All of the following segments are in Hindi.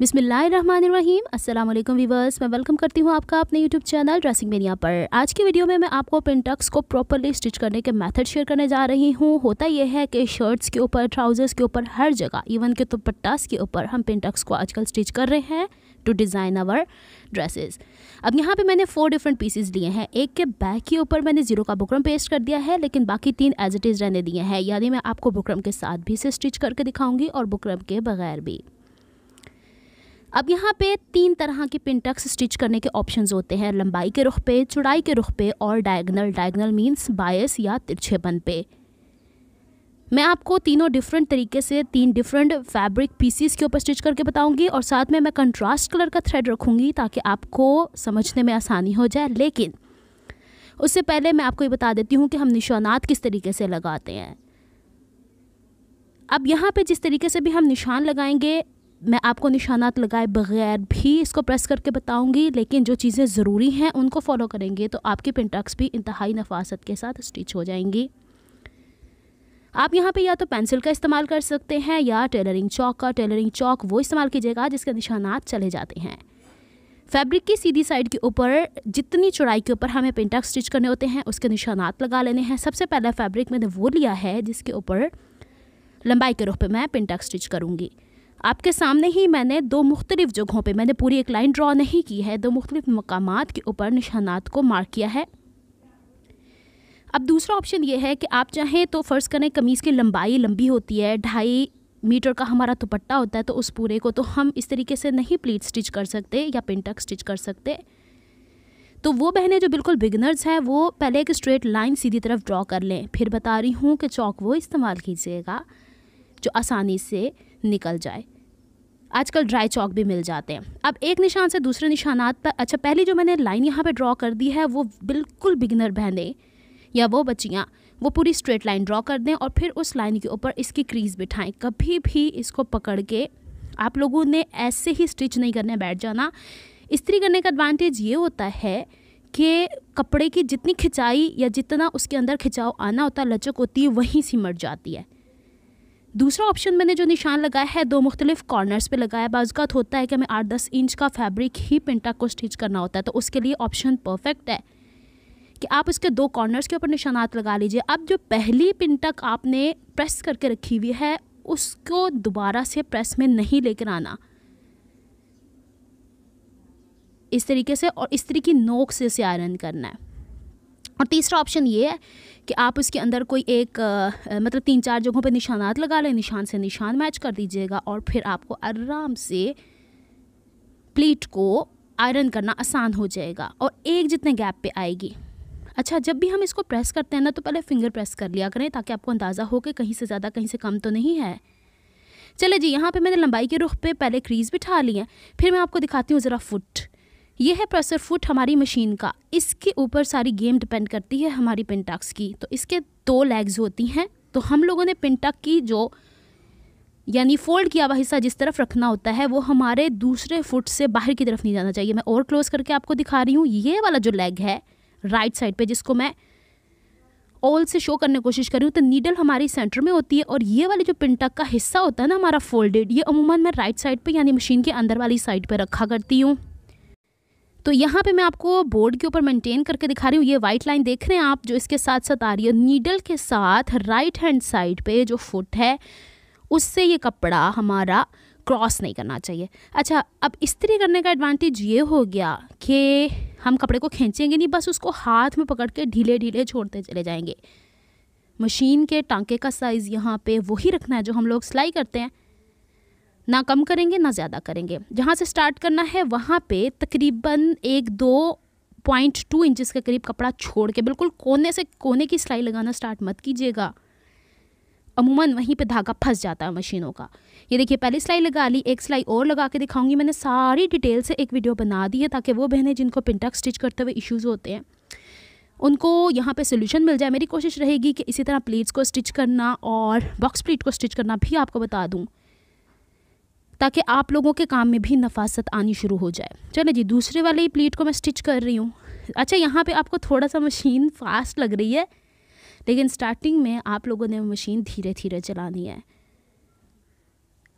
बिसमीम अस्सलाम वालेकुम वीवर्स मैं वेलकम करती हूँ आपका अपने यूट्यूब चैनल ड्रेसिंग मेनिया पर आज की वीडियो में मैं आपको पेंटक्स को प्रॉपरली स्टिच करने के मेथड शेयर करने जा रही हूँ होता यह है कि शर्ट्स के ऊपर ट्राउज़र्स के ऊपर हर जगह इवन के तो पट्टास के ऊपर हम पिंटक्स को आजकल स्टिच कर रहे हैं टू डिज़ाइन आवर ड्रेसेस अब यहाँ पे मैंने फोर डिफरेंट पीसेस लिए हैं एक के बैक के ऊपर मैंने जीरो का बुकरम पेस्ट कर दिया है लेकिन बाकी तीन एज इट इज़ रहने दिए हैं यानी मैं आपको बुकरम के साथ भी इसे स्टिच करके दिखाऊंगी और बुकरम के बगैर भी अब यहाँ पे तीन तरह के पिनटक्स स्टिच करने के ऑप्शंस होते हैं लंबाई के रुख पे चौड़ाई के रुख पे और डायगनल डायगनल मीन्स बायस या तिरछेपन पे मैं आपको तीनों डिफरेंट तरीके से तीन डिफरेंट फैब्रिक पीसीस के ऊपर स्टिच करके बताऊंगी और साथ में मैं कंट्रास्ट कलर का थ्रेड रखूंगी ताकि आपको समझने में आसानी हो जाए लेकिन उससे पहले मैं आपको ये बता देती हूँ कि हम निशानात किस तरीके से लगाते हैं अब यहाँ पे जिस तरीके से भी हम निशान लगाएंगे मैं आपको निशानात लगाए बगैर भी इसको प्रेस करके बताऊंगी लेकिन जो चीज़ें ज़रूरी हैं उनको फॉलो करेंगे तो आपकी पिनटक्स भी इंतहाई नफासत के साथ स्टिच हो जाएंगी आप यहाँ पे या तो पेंसिल का इस्तेमाल कर सकते हैं या टेलरिंग चौक का टेलरिंग चौक वो इस्तेमाल कीजिएगा जिसके निशानात चले जाते हैं फैब्रिक की सीधी साइड के ऊपर जितनी चौड़ाई के ऊपर हमें पेंटक स्टिच करने होते हैं उसके निशानात लगा लेने हैं सबसे पहला फैब्रिक मैंने वो लिया है जिसके ऊपर लंबाई के रूप पर मैं पेंटक स्टिच करूँगी आपके सामने ही मैंने दो मुख्तलिफ जगहों पर मैंने पूरी एक लाइन ड्रा नहीं की है दो मुख्तलिफ मकाम के ऊपर निशानात को मार्क किया है अब दूसरा ऑप्शन ये है कि आप चाहें तो फ़र्ज़ करें कमीज़ की लंबाई लंबी होती है ढाई मीटर का हमारा दुपट्टा होता है तो उस पूरे को तो हम इस तरीके से नहीं प्लीट स्टिच कर सकते या पिंटक स्टिच कर सकते तो वो बहनें जो बिल्कुल बिगनर्स हैं वो पहले एक स्ट्रेट लाइन सीधी तरफ ड्रॉ कर लें फिर बता रही हूँ कि चौक वो इस्तेमाल कीजिएगा जो आसानी से निकल जाए आजकल ड्राई चौक भी मिल जाते हैं अब एक निशान से दूसरे निशानात पर अच्छा पहली जो मैंने लाइन यहाँ पे ड्रॉ कर दी है वो बिल्कुल बिगनर बहने या वो बच्चियाँ वो पूरी स्ट्रेट लाइन ड्रॉ कर दें और फिर उस लाइन के ऊपर इसकी क्रीज बिठाएं कभी भी इसको पकड़ के आप लोगों ने ऐसे ही स्टिच नहीं करने बैठ जाना इस्त्री करने का एडवांटेज ये होता है कि कपड़े की जितनी खिंचाई या जितना उसके अंदर खिंचाव आना होता है लचक होती है वहीं सिमट जाती है दूसरा ऑप्शन मैंने जो निशान लगाया है दो मुख्तलिफ कॉर्नर्स पे लगाया बाजुकात होता है कि हमें आठ दस इंच का फैब्रिक ही पिंटा को स्टिच करना होता है तो उसके लिए ऑप्शन परफेक्ट है कि आप उसके दो कॉर्नर्स के ऊपर निशानात लगा लीजिए अब जो पहली पिंटक आपने प्रेस करके रखी हुई है उसको दोबारा से प्रेस में नहीं लेकर आना इस तरीके से और इस तरीके की नोक से इसे आयरन करना है और तीसरा ऑप्शन ये है कि आप इसके अंदर कोई एक आ, मतलब तीन चार जगहों पे निशानात लगा लें निशान से निशान मैच कर दीजिएगा और फिर आपको आराम से प्लीट को आयरन करना आसान हो जाएगा और एक जितने गैप पे आएगी अच्छा जब भी हम इसको प्रेस करते हैं ना तो पहले फिंगर प्रेस कर लिया करें ताकि आपको अंदाज़ा हो कि कहीं से ज़्यादा कहीं से कम तो नहीं है चले जी यहाँ पे मैंने लंबाई के रुख पे पहले क्रीज बिठा ली है फिर मैं आपको दिखाती हूँ ज़रा फुट ये है प्रेसर फुट हमारी मशीन का इसके ऊपर सारी गेम डिपेंड करती है हमारी पिनटक्स की तो इसके दो लेग्स होती हैं तो हम लोगों ने पिनटक की जो यानी फोल्ड किया हुआ हिस्सा जिस तरफ रखना होता है वो हमारे दूसरे फुट से बाहर की तरफ नहीं जाना चाहिए मैं और क्लोज करके आपको दिखा रही हूँ ये वाला जो लेग है राइट साइड पे जिसको मैं ऑल से शो करने की कोशिश कर रही हूँ तो नीडल हमारी सेंटर में होती है और ये वाले जो पिनटक का हिस्सा होता है ना हमारा फोल्डेड ये अमूमन मैं राइट साइड पर यानी मशीन के अंदर वाली साइड पर रखा करती हूँ तो यहाँ पे मैं आपको बोर्ड के ऊपर मेंटेन करके दिखा रही हूँ ये वाइट लाइन देख रहे हैं आप जो इसके साथ साथ आ रही है नीडल के साथ राइट हैंड साइड पे जो फुट है उससे ये कपड़ा हमारा क्रॉस नहीं करना चाहिए अच्छा अब इस्त्री करने का एडवांटेज ये हो गया कि हम कपड़े को खींचेंगे नहीं बस उसको हाथ में पकड़ के ढीले ढीले छोड़ते चले जाएंगे मशीन के टांके का साइज़ यहाँ पे वही रखना है जो हम लोग सिलाई करते हैं ना कम करेंगे ना ज़्यादा करेंगे जहाँ से स्टार्ट करना है वहाँ पे तकरीबन एक दो पॉइंट टू इंचज़ के करीब कपड़ा छोड़ के बिल्कुल कोने से कोने की सिलाई लगाना स्टार्ट मत कीजिएगा अमूमन वहीं पे धागा फंस जाता है मशीनों का ये देखिए पहली सिलाई लगा ली एक सिलाई और लगा के दिखाऊंगी मैंने सारी डिटेल से एक वीडियो बना दी है ताकि वो बहनें जिनको पिंटक स्टिच करते हुए इश्यूज़ होते हैं उनको यहाँ पे सोल्यूशन मिल जाए मेरी कोशिश रहेगी कि इसी तरह प्लीट्स को स्टिच करना और बॉक्स प्लीट को स्टिच करना भी आपको बता दूँ ताकि आप लोगों के काम में भी नफासत आनी शुरू हो जाए चले जी दूसरे वाले ही प्लीट को मैं स्टिच कर रही हूँ अच्छा यहाँ पे आपको थोड़ा सा मशीन फास्ट लग रही है लेकिन स्टार्टिंग में आप लोगों ने मशीन धीरे धीरे चलानी है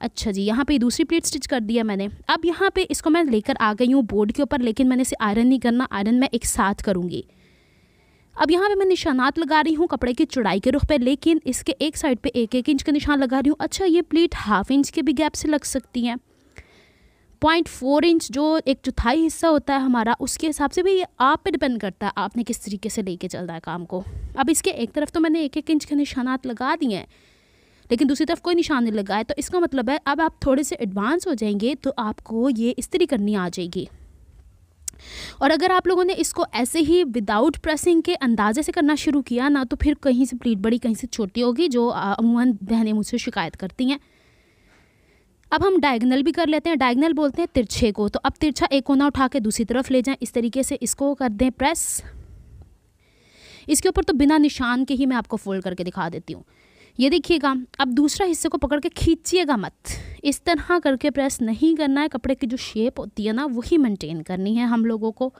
अच्छा जी यहाँ पे दूसरी प्लेट स्टिच कर दिया मैंने अब यहाँ पे इसको मैं लेकर आ गई हूँ बोर्ड के ऊपर लेकिन मैंने इसे आयरन नहीं करना आयरन मैं एक साथ करूँगी अब यहाँ पे मैं निशानात लगा रही हूँ कपड़े की चौड़ाई के रुख पे लेकिन इसके एक साइड पे एक एक इंच का निशान लगा रही हूँ अच्छा ये प्लीट हाफ इंच के भी गैप से लग सकती हैं पॉइंट फोर इंच जो एक चौथाई हिस्सा होता है हमारा उसके हिसाब से भी ये आप पे डिपेंड करता है आपने किस तरीके से लेके चल रहा है काम को अब इसके एक तरफ तो मैंने एक एक इंच के निशानात लगा दिए हैं लेकिन दूसरी तरफ कोई निशान नहीं लगाए तो इसका मतलब है अब आप थोड़े से एडवांस हो जाएंगे तो आपको ये इस्तरी करनी आ जाएगी और अगर आप लोगों ने इसको ऐसे ही विदाउट प्रेसिंग के अंदाजे से करना शुरू किया ना तो फिर कहीं से प्लीट बड़ी कहीं से छोटी होगी जो अमूमन बहनें मुझसे शिकायत करती हैं अब हम डायगनल भी कर लेते हैं डायगनल बोलते हैं तिरछे को तो अब तिरछा एक कोना उठा के दूसरी तरफ ले जाएं इस तरीके से इसको कर दें प्रेस इसके ऊपर तो बिना निशान के ही मैं आपको फोल्ड करके दिखा देती हूँ ये देखिएगा अब दूसरा हिस्से को पकड़ के खींचिएगा मत इस तरह करके प्रेस नहीं करना है कपड़े की जो शेप होती है ना वही मेंटेन करनी है हम लोगों को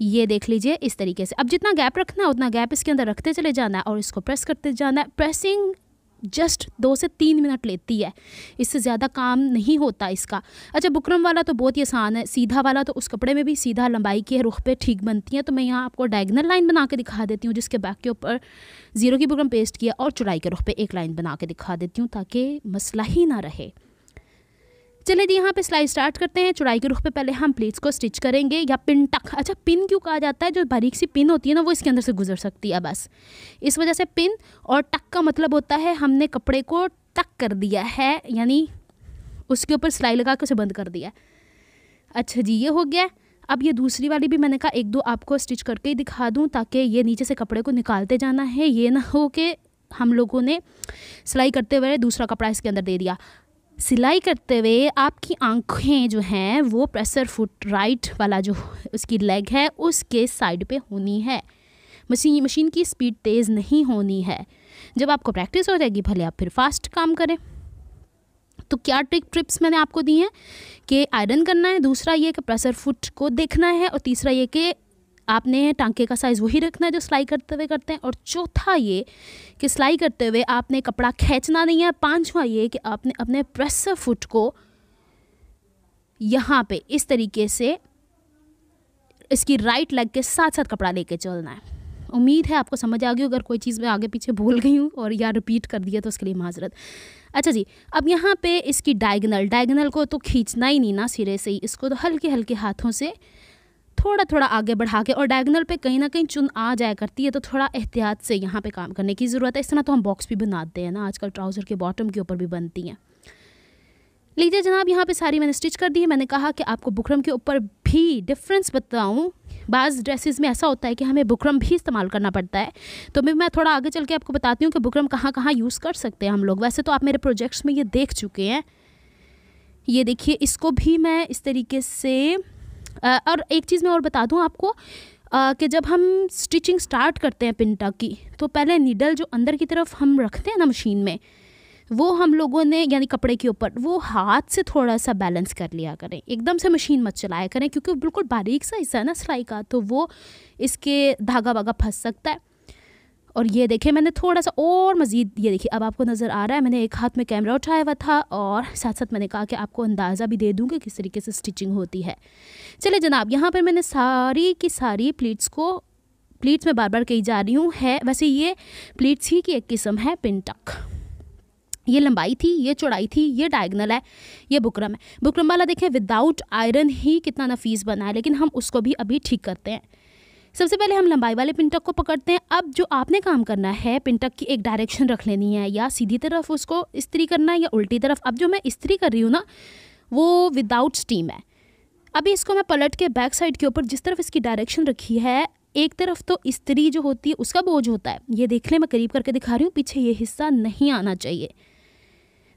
ये देख लीजिए इस तरीके से अब जितना गैप रखना है उतना गैप इसके अंदर रखते चले जाना है और इसको प्रेस करते जाना है प्रेसिंग जस्ट दो से तीन मिनट लेती है इससे ज़्यादा काम नहीं होता इसका अच्छा बुकरम वाला तो बहुत ही आसान है सीधा वाला तो उस कपड़े में भी सीधा लंबाई के रुख पे ठीक बनती हैं तो मैं यहाँ आपको डायगनल लाइन बना के दिखा देती हूँ जिसके बैक के ऊपर ज़ीरो की बुकरम पेस्ट किया और चुड़ाई के रुख पे एक लाइन बना के दिखा देती हूँ ताकि मसला ही ना रहे चले जी यहाँ पे सिलाई स्टार्ट करते हैं चुड़ाई के रुख पे पहले हम प्लेट्स को स्टिच करेंगे या पिन टक अच्छा पिन क्यों कहा जाता है जो बारीक सी पिन होती है ना वो इसके अंदर से गुजर सकती है बस इस वजह से पिन और टक का मतलब होता है हमने कपड़े को टक कर दिया है यानी उसके ऊपर सिलाई लगा के उसे बंद कर दिया अच्छा जी ये हो गया अब ये दूसरी वाली भी मैंने कहा एक दो आपको स्टिच करके ही दिखा दूँ ताकि ये नीचे से कपड़े को निकालते जाना है ये ना हो कि हम लोगों ने सिलाई करते हुए दूसरा कपड़ा इसके अंदर दे दिया सिलाई करते हुए आपकी आंखें जो हैं वो प्रेसर फुट राइट वाला जो उसकी लेग है उसके साइड पे होनी है मशीन मशीन की स्पीड तेज़ नहीं होनी है जब आपको प्रैक्टिस हो जाएगी भले आप फिर फास्ट काम करें तो क्या ट्रिक ट्रिप्स मैंने आपको दी हैं कि आयरन करना है दूसरा ये कि प्रेसर फुट को देखना है और तीसरा ये कि आपने टांके का साइज़ वही रखना है जो सिलाई करते हुए करते हैं और चौथा ये कि सिलाई करते हुए आपने कपड़ा खींचना नहीं है पांचवा ये कि आपने अपने प्रेसर फुट को यहाँ पे इस तरीके से इसकी राइट लेग के साथ साथ कपड़ा लेके चलना है उम्मीद है आपको समझ आ गई अगर कोई चीज़ मैं आगे पीछे भूल गई हूँ और या रिपीट कर दिया तो उसके लिए माजरत अच्छा जी अब यहाँ पे इसकी डायगनल डायगनल को तो खींचना ही नहीं ना सिरे से ही इसको तो हल्के हल्के हाथों से थोड़ा थोड़ा आगे बढ़ा के और डायगनल पे कहीं ना कहीं चुन आ जाया करती है तो थोड़ा एहतियात से यहाँ पे काम करने की ज़रूरत है इस तरह तो हम बॉक्स भी बनाते हैं ना आजकल ट्राउज़र के बॉटम के ऊपर भी बनती हैं लीजिए जनाब यहाँ पे सारी मैंने स्टिच कर दी है मैंने कहा कि आपको बुकरम के ऊपर भी डिफरेंस बताऊँ बाज़ ड्रेसेस में ऐसा होता है कि हमें बुकरम भी इस्तेमाल करना पड़ता है तो मैं मैं थोड़ा आगे चल के आपको बताती हूँ कि बुकरम कहाँ कहाँ यूज़ कर सकते हैं हम लोग वैसे तो आप मेरे प्रोजेक्ट्स में ये देख चुके हैं ये देखिए इसको भी मैं इस तरीके से और एक चीज़ मैं और बता दूँ आपको कि जब हम स्टिचिंग स्टार्ट करते हैं पिंटा की तो पहले नीडल जो अंदर की तरफ हम रखते हैं ना मशीन में वो हम लोगों ने यानी कपड़े के ऊपर वो हाथ से थोड़ा सा बैलेंस कर लिया करें एकदम से मशीन मत चलाया करें क्योंकि वो बिल्कुल बारीक सा हिस्सा है ना सिलाई का तो वो इसके धागा वागा फंस सकता है और ये देखे मैंने थोड़ा सा और मज़ीद ये देखिए अब आपको नज़र आ रहा है मैंने एक हाथ में कैमरा उठाया हुआ था और साथ साथ मैंने कहा कि आपको अंदाज़ा भी दे दूँ कि किस तरीके से स्टिचिंग होती है चले जनाब यहाँ पर मैंने सारी की सारी प्लीट्स को प्लीट्स में बार बार कही जा रही हूँ है वैसे ये प्लीट्स ही की एक किस्म है पिनटक ये लंबाई थी ये चौड़ाई थी ये डायगनल है ये बुकरम है बुकरम वाला देखें विदाउट आयरन ही कितना नफीस बना है लेकिन हम उसको भी अभी ठीक करते हैं सबसे पहले हम लंबाई वाले पिंटक को पकड़ते हैं अब जो आपने काम करना है पिंटक की एक डायरेक्शन रख लेनी है या सीधी तरफ उसको इस्त्री करना है या उल्टी तरफ अब जो मैं इस्त्री कर रही हूँ ना वो विदाउट स्टीम है अभी इसको मैं पलट के बैक साइड के ऊपर जिस तरफ इसकी डायरेक्शन रखी है एक तरफ तो स्त्री जो होती है उसका बोझ होता है ये देख लें मैं करीब करके दिखा रही हूँ पीछे ये हिस्सा नहीं आना चाहिए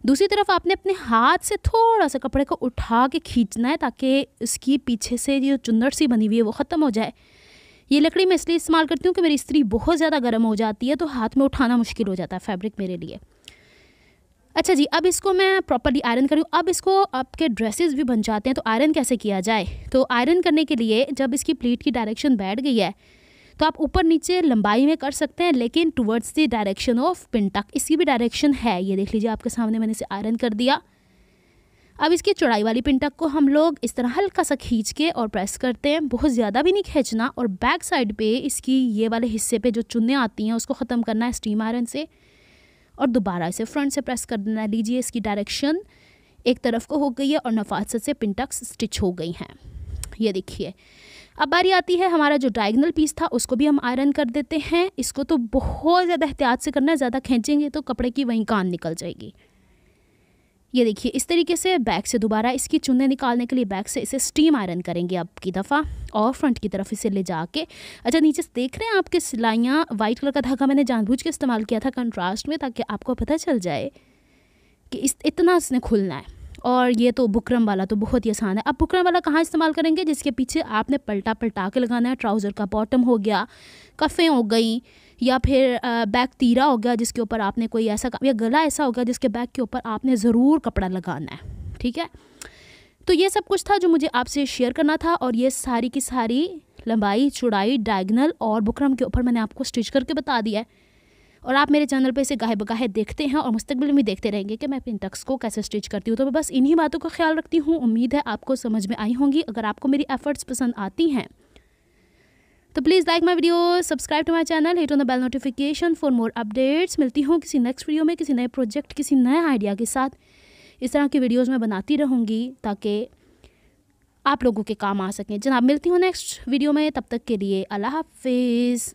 दूसरी तरफ आपने अपने हाथ से थोड़ा सा कपड़े को उठा के खींचना है ताकि इसकी पीछे से जो चुन्नट सी बनी हुई है वो ख़त्म हो जाए ये लकड़ी मैं इसलिए इस्तेमाल करती हूँ कि मेरी स्त्री बहुत ज़्यादा गर्म हो जाती है तो हाथ में उठाना मुश्किल हो जाता है फैब्रिक मेरे लिए अच्छा जी अब इसको मैं प्रॉपरली आयरन करूँ अब इसको आपके ड्रेसेस भी बन जाते हैं तो आयरन कैसे किया जाए तो आयरन करने के लिए जब इसकी प्लेट की डायरेक्शन बैठ गई है तो आप ऊपर नीचे लंबाई में कर सकते हैं लेकिन towards the direction of pin tuck इसकी भी डायरेक्शन है ये देख लीजिए आपके सामने मैंने इसे आयरन कर दिया अब इसकी चौड़ाई वाली पिंटक को हम लोग इस तरह हल्का सा खींच के और प्रेस करते हैं बहुत ज़्यादा भी नहीं खींचना और बैक साइड पे इसकी ये वाले हिस्से पे जो चुने आती हैं उसको ख़त्म करना है स्टीम आयरन से और दोबारा इसे फ्रंट से प्रेस कर देना लीजिए इसकी डायरेक्शन एक तरफ को हो गई है और नफासत से पिंटक्स स्टिच हो गई हैं ये देखिए अब बारी आती है हमारा जो डायगनल पीस था उसको भी हम आयरन कर देते हैं इसको तो बहुत ज़्यादा एहतियात से करना है ज़्यादा खींचेंगे तो कपड़े की वहीं कान निकल जाएगी ये देखिए इस तरीके से बैक से दोबारा इसकी चुने निकालने के लिए बैक से इसे स्टीम आयरन करेंगे अब की दफ़ा और फ्रंट की तरफ इसे ले जाके अच्छा नीचे देख रहे हैं आपके सिलाइयाँ वाइट कलर का धागा मैंने जानबूझ के इस्तेमाल किया था कंट्रास्ट में ताकि आपको पता चल जाए कि इस इतना इसने खुलना है और ये तो बुकरम वाला तो बहुत ही आसान है अब बुकरम वाला कहाँ इस्तेमाल करेंगे जिसके पीछे आपने पलटा पलटा के लगाना है ट्राउज़र का बॉटम हो गया कफ़ें हो गई या फिर बैक तीरा हो गया जिसके ऊपर आपने कोई ऐसा या गला ऐसा हो गया जिसके बैक के ऊपर आपने ज़रूर कपड़ा लगाना है ठीक है तो ये सब कुछ था जो मुझे आपसे शेयर करना था और ये सारी की सारी लंबाई चौड़ाई डायगनल और बुकरम के ऊपर मैंने आपको स्टिच करके बता दिया है और आप मेरे चैनल पे इसे गाहे बगाहे देखते हैं और मुस्तबिल में देखते रहेंगे कि मैं पिनटक्स को कैसे स्टिच करती हूँ तो मैं बस इन्हीं बातों का ख्याल रखती हूँ उम्मीद है आपको समझ में आई होंगी अगर आपको मेरी एफ़र्ट्स पसंद आती हैं तो please like my video subscribe to my channel hit on the bell notification for more updates मिलती हूँ किसी नेक्स्ट वीडियो में किसी नए प्रोजेक्ट किसी नए आइडिया के साथ इस तरह की वीडियोज़ मैं बनाती रहूँगी ताकि आप लोगों के काम आ सकें जनाब मिलती हूँ नेक्स्ट वीडियो में तब तक के लिए अल्लाह हाफिज़